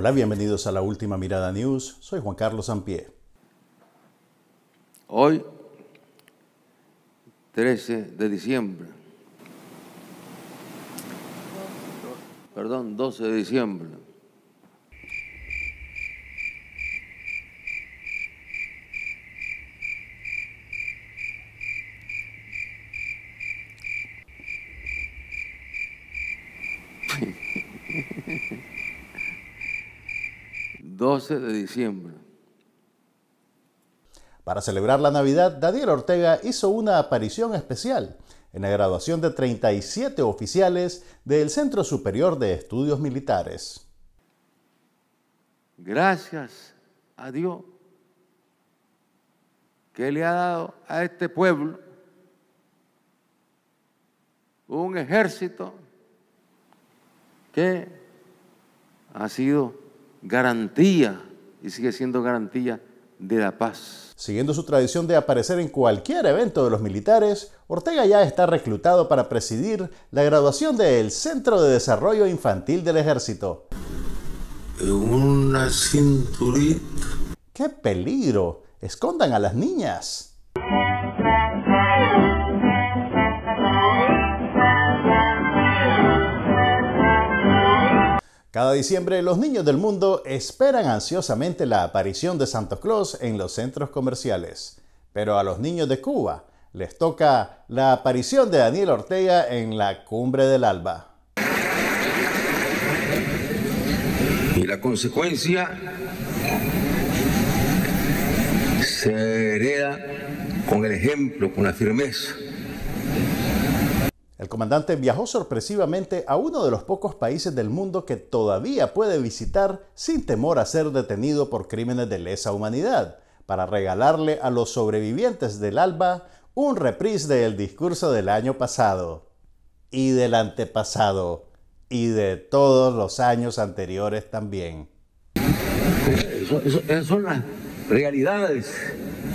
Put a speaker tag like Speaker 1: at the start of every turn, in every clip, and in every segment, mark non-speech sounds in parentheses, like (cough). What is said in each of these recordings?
Speaker 1: Hola, bienvenidos a la última mirada news. Soy Juan Carlos Sampié.
Speaker 2: Hoy, 13 de diciembre. Perdón, 12 de diciembre. de diciembre. Para celebrar
Speaker 1: la Navidad, Daniel Ortega hizo una aparición especial en la graduación de 37 oficiales del Centro Superior
Speaker 2: de Estudios
Speaker 1: Militares.
Speaker 2: Gracias a Dios que le ha dado a este pueblo un ejército que ha sido garantía y sigue siendo garantía
Speaker 1: de la paz. Siguiendo su tradición de aparecer en cualquier evento de los militares, Ortega ya está reclutado para presidir la graduación del Centro de Desarrollo Infantil del Ejército.
Speaker 2: Una cinturita.
Speaker 1: ¡Qué peligro! Escondan a las niñas. Cada diciembre los niños del mundo esperan ansiosamente la aparición de Santa Claus en los centros comerciales, pero a los niños de Cuba les toca la aparición de Daniel Ortega en la cumbre del alba.
Speaker 2: Y la consecuencia se hereda con el ejemplo, con la firmeza
Speaker 1: el comandante viajó sorpresivamente a uno de los pocos países del mundo que todavía puede visitar sin temor a ser detenido por crímenes de lesa humanidad, para regalarle a los sobrevivientes del ALBA un reprise del discurso del año pasado, y del antepasado, y de todos los años anteriores también. Son,
Speaker 2: son las realidades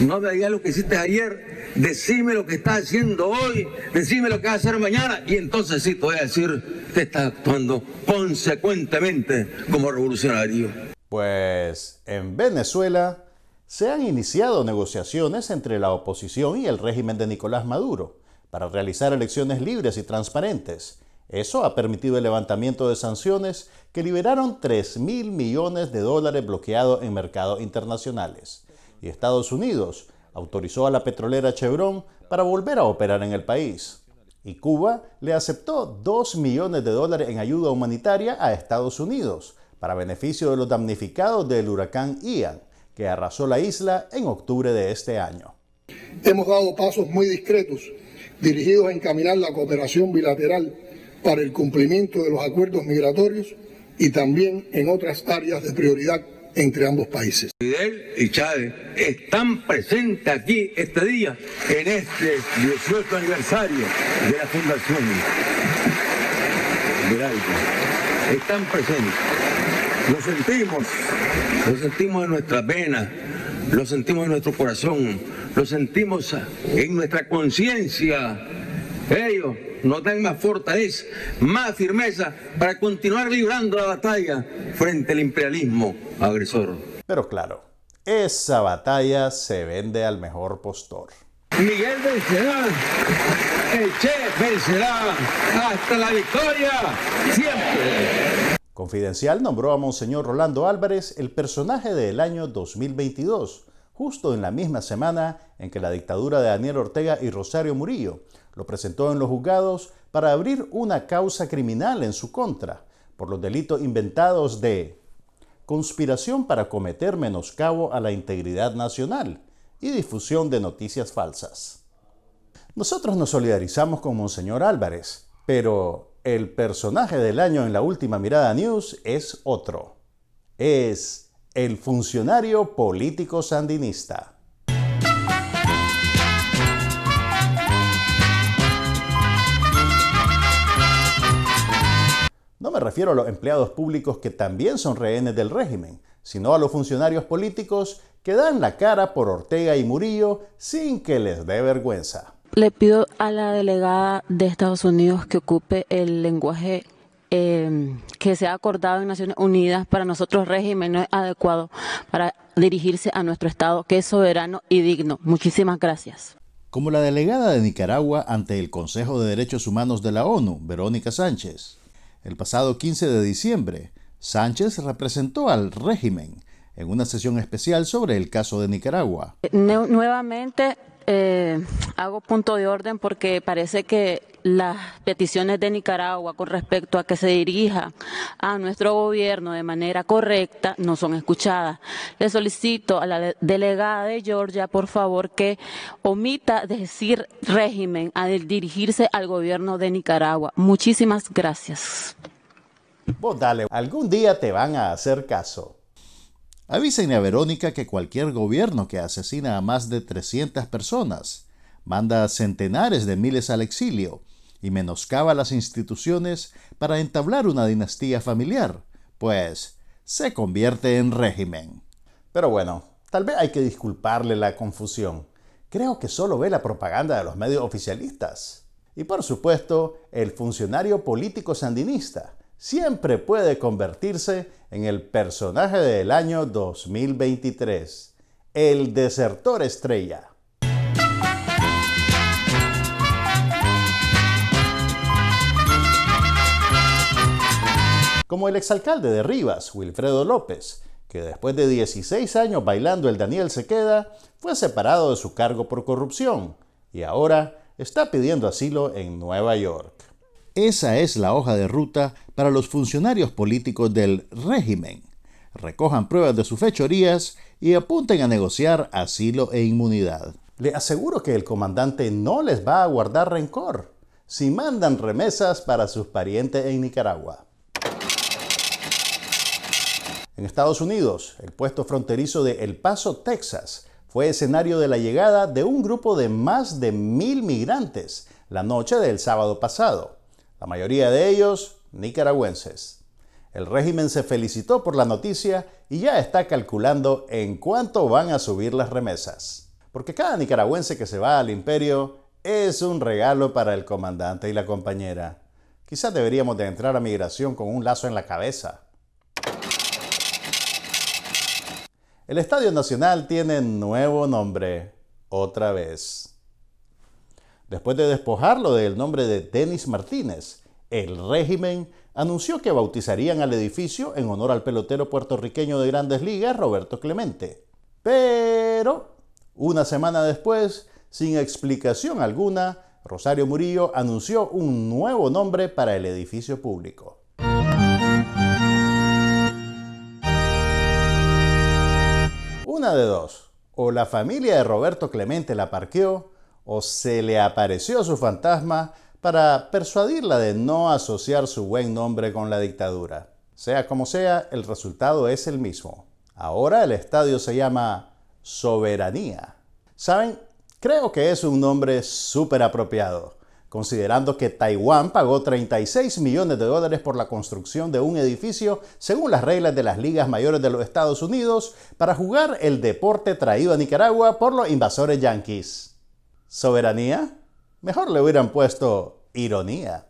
Speaker 2: no veía lo que hiciste ayer, decime lo que estás haciendo hoy, decime lo que vas a hacer mañana, y entonces sí te voy a decir que estás actuando consecuentemente como revolucionario.
Speaker 1: Pues en Venezuela se han iniciado negociaciones entre la oposición y el régimen de Nicolás Maduro para realizar elecciones libres y transparentes. Eso ha permitido el levantamiento de sanciones que liberaron 3 mil millones de dólares bloqueados en mercados internacionales y Estados Unidos autorizó a la petrolera Chevron para volver a operar en el país. Y Cuba le aceptó 2 millones de dólares en ayuda humanitaria a Estados Unidos para beneficio de los damnificados del huracán Ian, que arrasó la isla en octubre de este año. Hemos dado pasos muy discretos
Speaker 2: dirigidos a encaminar la cooperación bilateral para el cumplimiento de los acuerdos migratorios y también en otras áreas de prioridad entre ambos países. Fidel y Chávez están presentes aquí este día, en este 18 aniversario de la Fundación de Están presentes. Lo sentimos, lo sentimos en nuestras venas, lo sentimos en nuestro corazón, lo sentimos en nuestra conciencia. Ellos no dan más fortaleza, más firmeza para continuar librando la batalla frente al imperialismo agresor. Pero claro,
Speaker 1: esa batalla se vende al mejor postor.
Speaker 2: Miguel Belcedán, el Che vencerá, hasta la victoria, siempre.
Speaker 1: Confidencial nombró a Monseñor Rolando Álvarez el personaje del año 2022 justo en la misma semana en que la dictadura de Daniel Ortega y Rosario Murillo lo presentó en los juzgados para abrir una causa criminal en su contra por los delitos inventados de conspiración para cometer menoscabo a la integridad nacional y difusión de noticias falsas. Nosotros nos solidarizamos con Monseñor Álvarez, pero el personaje del año en la última mirada news es otro. Es el funcionario político sandinista. No me refiero a los empleados públicos que también son rehenes del régimen, sino a los funcionarios políticos que dan la cara por Ortega y Murillo sin que les dé vergüenza.
Speaker 3: Le pido a la delegada de Estados Unidos que ocupe el lenguaje Em, que se ha acordado en Naciones Unidas para nosotros régimen no es adecuado para dirigirse a nuestro Estado, que es soberano y digno. Muchísimas gracias.
Speaker 1: Como la delegada de Nicaragua ante el Consejo de Derechos Humanos de la ONU, Verónica Sánchez. El pasado 15 de diciembre, Sánchez representó al régimen en una sesión especial sobre el caso de Nicaragua.
Speaker 3: Eh, nuevamente eh, hago punto de orden porque parece que las peticiones de Nicaragua con respecto a que se dirija a nuestro gobierno de manera correcta no son escuchadas. Le solicito a la delegada de Georgia, por favor, que omita decir régimen al dirigirse al gobierno de Nicaragua. Muchísimas gracias.
Speaker 1: algún día te van a hacer caso. Avísenle a Verónica que cualquier gobierno que asesina a más de 300 personas, manda centenares de miles al exilio, y menoscaba las instituciones para entablar una dinastía familiar, pues se convierte en régimen. Pero bueno, tal vez hay que disculparle la confusión. Creo que solo ve la propaganda de los medios oficialistas. Y por supuesto, el funcionario político sandinista siempre puede convertirse en el personaje del año 2023, el desertor estrella. como el exalcalde de Rivas, Wilfredo López, que después de 16 años bailando el Daniel Sequeda, fue separado de su cargo por corrupción y ahora está pidiendo asilo en Nueva York. Esa es la hoja de ruta para los funcionarios políticos del régimen. Recojan pruebas de sus fechorías y apunten a negociar asilo e inmunidad. Le aseguro que el comandante no les va a guardar rencor si mandan remesas para sus parientes en Nicaragua. En Estados Unidos, el puesto fronterizo de El Paso, Texas, fue escenario de la llegada de un grupo de más de mil migrantes la noche del sábado pasado, la mayoría de ellos nicaragüenses. El régimen se felicitó por la noticia y ya está calculando en cuánto van a subir las remesas. Porque cada nicaragüense que se va al imperio es un regalo para el comandante y la compañera. Quizás deberíamos de entrar a migración con un lazo en la cabeza. El Estadio Nacional tiene nuevo nombre, otra vez. Después de despojarlo del nombre de Denis Martínez, el régimen anunció que bautizarían al edificio en honor al pelotero puertorriqueño de grandes ligas, Roberto Clemente. Pero, una semana después, sin explicación alguna, Rosario Murillo anunció un nuevo nombre para el edificio público. de dos, o la familia de Roberto Clemente la parqueó, o se le apareció su fantasma para persuadirla de no asociar su buen nombre con la dictadura. Sea como sea, el resultado es el mismo. Ahora el estadio se llama Soberanía. ¿Saben? Creo que es un nombre súper apropiado considerando que Taiwán pagó 36 millones de dólares por la construcción de un edificio según las reglas de las ligas mayores de los Estados Unidos para jugar el deporte traído a Nicaragua por los invasores yanquis. ¿Soberanía? Mejor le hubieran puesto ironía.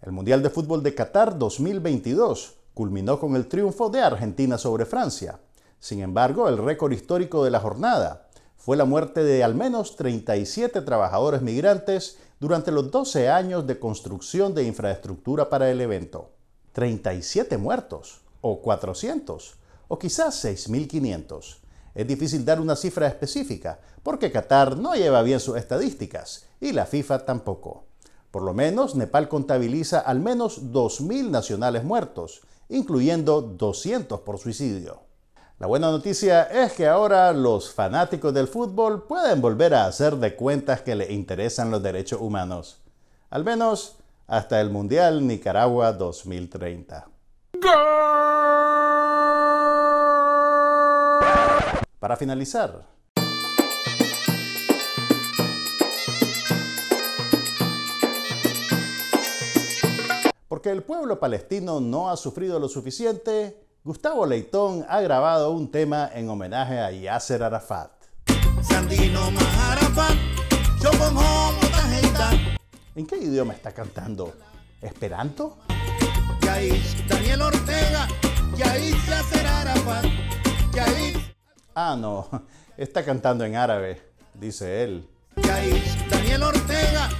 Speaker 1: El Mundial de Fútbol de Qatar 2022 culminó con el triunfo de Argentina sobre Francia. Sin embargo, el récord histórico de la jornada fue la muerte de al menos 37 trabajadores migrantes durante los 12 años de construcción de infraestructura para el evento. 37 muertos, o 400, o quizás 6.500. Es difícil dar una cifra específica, porque Qatar no lleva bien sus estadísticas, y la FIFA tampoco. Por lo menos, Nepal contabiliza al menos 2.000 nacionales muertos, incluyendo 200 por suicidio. La buena noticia es que ahora los fanáticos del fútbol pueden volver a hacer de cuentas que les interesan los derechos humanos, al menos hasta el Mundial Nicaragua 2030. Para finalizar, porque el pueblo palestino no ha sufrido lo suficiente, Gustavo Leitón ha grabado un tema en homenaje a Yasser Arafat. ¿En qué idioma está cantando? ¿Esperanto? Ah, no, (laughs) está cantando en árabe, dice él.
Speaker 2: Daniel Ortega,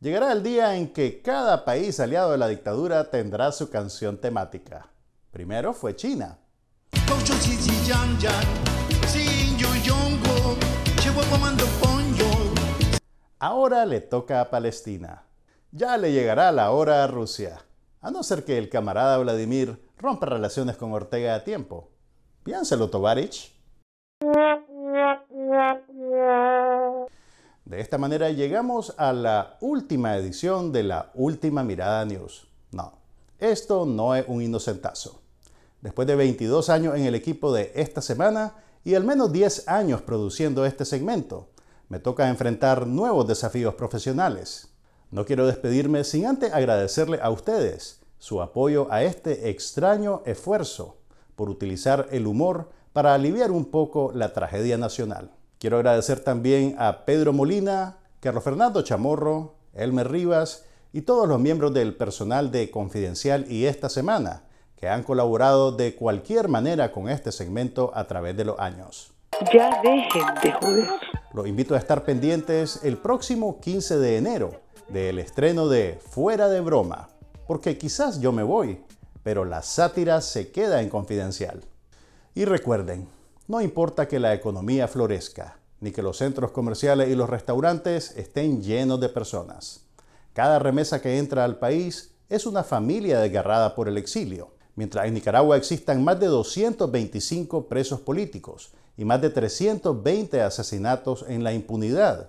Speaker 1: Llegará el día en que cada país aliado de la dictadura tendrá su canción temática. Primero fue China. Ahora le toca a Palestina. Ya le llegará la hora a Rusia. A no ser que el camarada Vladimir rompa relaciones con Ortega a tiempo. Piénselo, Tovarich. De esta manera llegamos a la última edición de la Última Mirada News. No, esto no es un inocentazo. Después de 22 años en el equipo de esta semana y al menos 10 años produciendo este segmento, me toca enfrentar nuevos desafíos profesionales. No quiero despedirme sin antes agradecerle a ustedes su apoyo a este extraño esfuerzo por utilizar el humor para aliviar un poco la tragedia nacional. Quiero agradecer también a Pedro Molina, Carlos Fernando Chamorro, Elmer Rivas y todos los miembros del personal de Confidencial y esta semana, que han colaborado de cualquier manera con este segmento a través de los años. Ya dejen de joder. Los invito a estar pendientes el próximo 15 de enero del estreno de Fuera de Broma, porque quizás yo me voy, pero la sátira se queda en confidencial. Y recuerden, no importa que la economía florezca, ni que los centros comerciales y los restaurantes estén llenos de personas. Cada remesa que entra al país es una familia desgarrada por el exilio, mientras en Nicaragua existan más de 225 presos políticos y más de 320 asesinatos en la impunidad,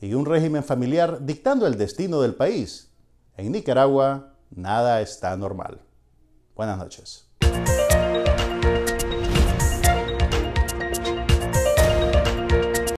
Speaker 1: y un régimen familiar dictando el destino del país. En Nicaragua nada está normal. Buenas noches.